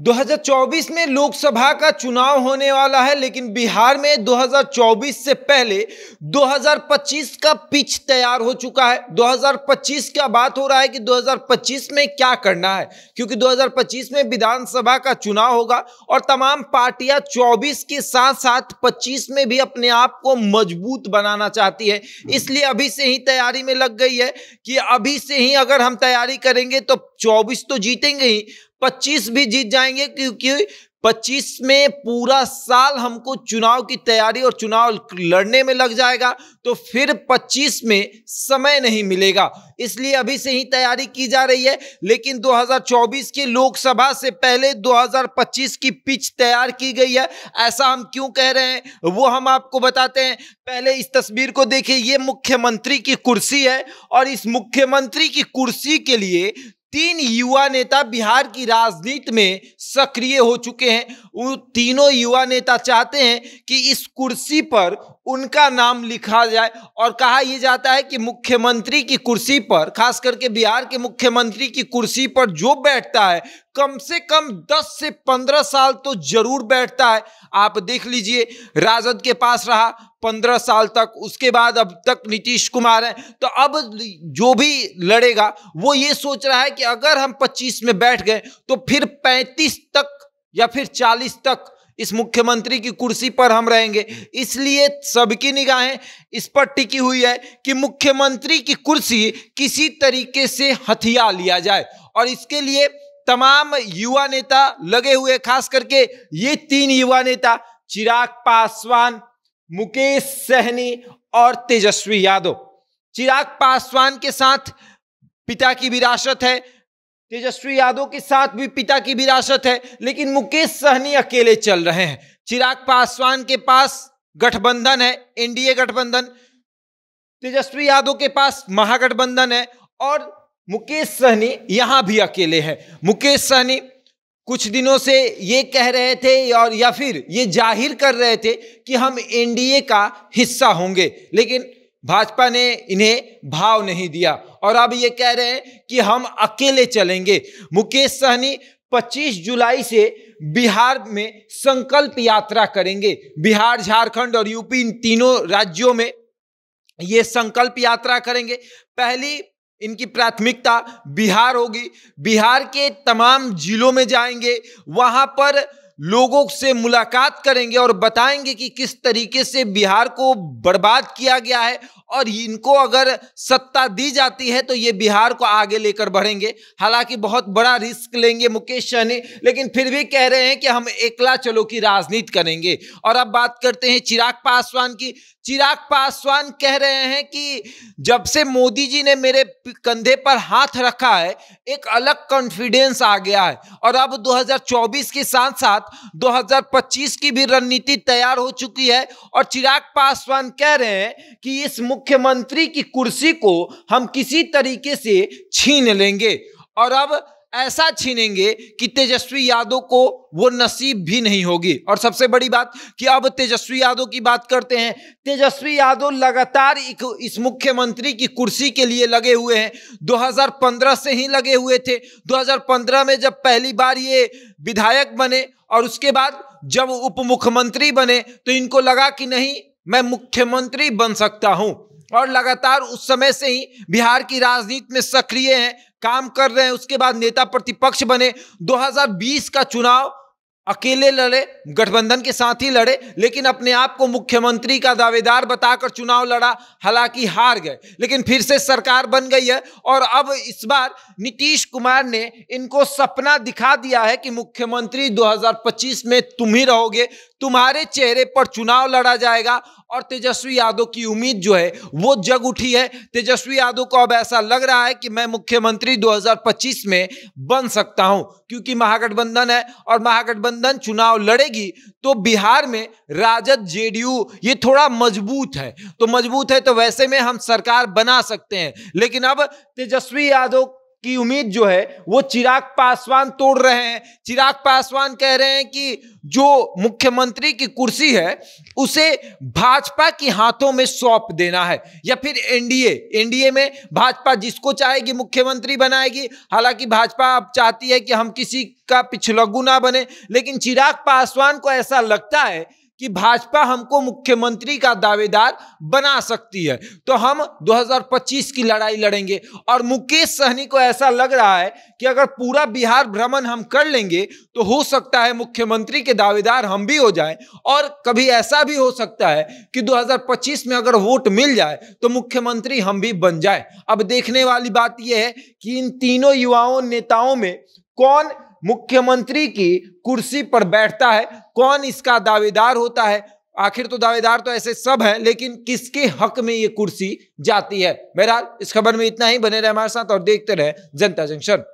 2024 में लोकसभा का चुनाव होने वाला है लेकिन बिहार में 2024 से पहले 2025 का पिच तैयार हो चुका है 2025 का बात हो रहा है कि 2025 में क्या करना है क्योंकि 2025 में विधानसभा का चुनाव होगा और तमाम पार्टियां 24 के साथ साथ 25 में भी अपने आप को मजबूत बनाना चाहती है इसलिए अभी से ही तैयारी में लग गई है कि अभी से ही अगर हम तैयारी करेंगे तो चौबीस तो जीतेंगे ही पच्चीस भी जीत जाएंगे क्योंकि पच्चीस में पूरा साल हमको चुनाव की तैयारी और चुनाव लड़ने में लग जाएगा तो फिर पच्चीस में समय नहीं मिलेगा इसलिए अभी से ही तैयारी की जा रही है लेकिन 2024 के लोकसभा से पहले 2025 की पिच तैयार की गई है ऐसा हम क्यों कह रहे हैं वो हम आपको बताते हैं पहले इस तस्वीर को देखिए ये मुख्यमंत्री की कुर्सी है और इस मुख्यमंत्री की कुर्सी के लिए तीन युवा नेता बिहार की राजनीति में सक्रिय हो चुके हैं वो तीनों युवा नेता चाहते हैं कि इस कुर्सी पर उनका नाम लिखा जाए और कहा यह जाता है कि मुख्यमंत्री की कुर्सी पर खास करके बिहार के मुख्यमंत्री की कुर्सी पर जो बैठता है कम से कम 10 से 15 साल तो जरूर बैठता है आप देख लीजिए राजद के पास रहा 15 साल तक उसके बाद अब तक नीतीश कुमार हैं तो अब जो भी लड़ेगा वो ये सोच रहा है कि अगर हम 25 में बैठ गए तो फिर 35 तक या फिर 40 तक इस मुख्यमंत्री की कुर्सी पर हम रहेंगे इसलिए सबकी निगाहें इस पर टिकी हुई है कि मुख्यमंत्री की कुर्सी किसी तरीके से हथिया लिया जाए और इसके लिए तमाम युवा नेता लगे हुए खास करके ये तीन युवा नेता चिराग पासवान मुकेश सहनी और तेजस्वी यादव चिराग पासवान के साथ पिता की विरासत है तेजस्वी यादव के साथ भी पिता की विरासत है लेकिन मुकेश सहनी अकेले चल रहे हैं चिराग पासवान के पास गठबंधन है एनडीए गठबंधन तेजस्वी यादव के पास महागठबंधन है और मुकेश सहनी यहाँ भी अकेले हैं मुकेश सहनी कुछ दिनों से ये कह रहे थे और या फिर ये जाहिर कर रहे थे कि हम एनडीए का हिस्सा होंगे लेकिन भाजपा ने इन्हें भाव नहीं दिया और अब ये कह रहे हैं कि हम अकेले चलेंगे मुकेश सहनी 25 जुलाई से बिहार में संकल्प यात्रा करेंगे बिहार झारखंड और यूपी इन तीनों राज्यों में ये संकल्प यात्रा करेंगे पहली इनकी प्राथमिकता बिहार होगी बिहार के तमाम जिलों में जाएंगे वहां पर लोगों से मुलाकात करेंगे और बताएंगे कि किस तरीके से बिहार को बर्बाद किया गया है और इनको अगर सत्ता दी जाती है तो ये बिहार को आगे लेकर बढ़ेंगे हालांकि बहुत बड़ा रिस्क लेंगे मुकेश सहनी लेकिन फिर भी कह रहे हैं कि हम एकला चलो की राजनीति करेंगे और अब बात करते हैं चिराग पासवान की चिराग पासवान कह रहे हैं कि जब से मोदी जी ने मेरे कंधे पर हाथ रखा है एक अलग कॉन्फिडेंस आ गया है और अब 2024 के साथ साथ 2025 की भी रणनीति तैयार हो चुकी है और चिराग पासवान कह रहे हैं कि इस मुख मुख्यमंत्री की कुर्सी को हम किसी तरीके से छीन लेंगे और अब ऐसा छीनेंगे कि तेजस्वी यादव को वो नसीब भी नहीं होगी और सबसे बड़ी बात कि अब तेजस्वी यादव की बात करते हैं तेजस्वी यादव लगातार इस मुख्यमंत्री की कुर्सी के लिए लगे हुए हैं 2015 से ही लगे हुए थे 2015 में जब पहली बार ये विधायक बने और उसके बाद जब उप मुख्यमंत्री बने तो इनको लगा कि नहीं मैं मुख्यमंत्री बन सकता हूं और लगातार उस समय से ही बिहार की राजनीति में सक्रिय हैं काम कर रहे हैं उसके बाद नेता प्रतिपक्ष बने 2020 का चुनाव अकेले लड़े गठबंधन के साथ ही लड़े लेकिन अपने आप को मुख्यमंत्री का दावेदार बताकर चुनाव लड़ा हालांकि हार गए लेकिन फिर से सरकार बन गई है और अब इस बार नीतीश कुमार ने इनको सपना दिखा दिया है कि मुख्यमंत्री 2025 में तुम ही रहोगे तुम्हारे चेहरे पर चुनाव लड़ा जाएगा और तेजस्वी यादव की उम्मीद जो है वो जग उठी है तेजस्वी यादव को अब ऐसा लग रहा है कि मैं मुख्यमंत्री 2025 में बन सकता हूं क्योंकि महागठबंधन है और महागठबंधन चुनाव लड़ेगी तो बिहार में राजद जेडीयू ये थोड़ा मजबूत है तो मजबूत है तो वैसे में हम सरकार बना सकते हैं लेकिन अब तेजस्वी यादव की उम्मीद जो है वो चिराग पासवान तोड़ रहे हैं चिराग पासवान कह रहे हैं कि जो मुख्यमंत्री की कुर्सी है उसे भाजपा के हाथों में सौंप देना है या फिर एनडीए एनडीए में भाजपा जिसको चाहेगी मुख्यमंत्री बनाएगी हालांकि भाजपा अब चाहती है कि हम किसी का पिछलगु ना बने लेकिन चिराग पासवान को ऐसा लगता है कि भाजपा हमको मुख्यमंत्री का दावेदार बना सकती है तो हम 2025 की लड़ाई लड़ेंगे और मुकेश सहनी को ऐसा लग रहा है कि अगर पूरा बिहार भ्रमण हम कर लेंगे तो हो सकता है मुख्यमंत्री के दावेदार हम भी हो जाएं और कभी ऐसा भी हो सकता है कि 2025 में अगर वोट मिल जाए तो मुख्यमंत्री हम भी बन जाए अब देखने वाली बात यह है कि इन तीनों युवाओं नेताओं में कौन मुख्यमंत्री की कुर्सी पर बैठता है कौन इसका दावेदार होता है आखिर तो दावेदार तो ऐसे सब हैं लेकिन किसके हक में ये कुर्सी जाती है बहरहाल इस खबर में इतना ही बने रहे हमारे साथ और देखते रहे जनता जंक्शन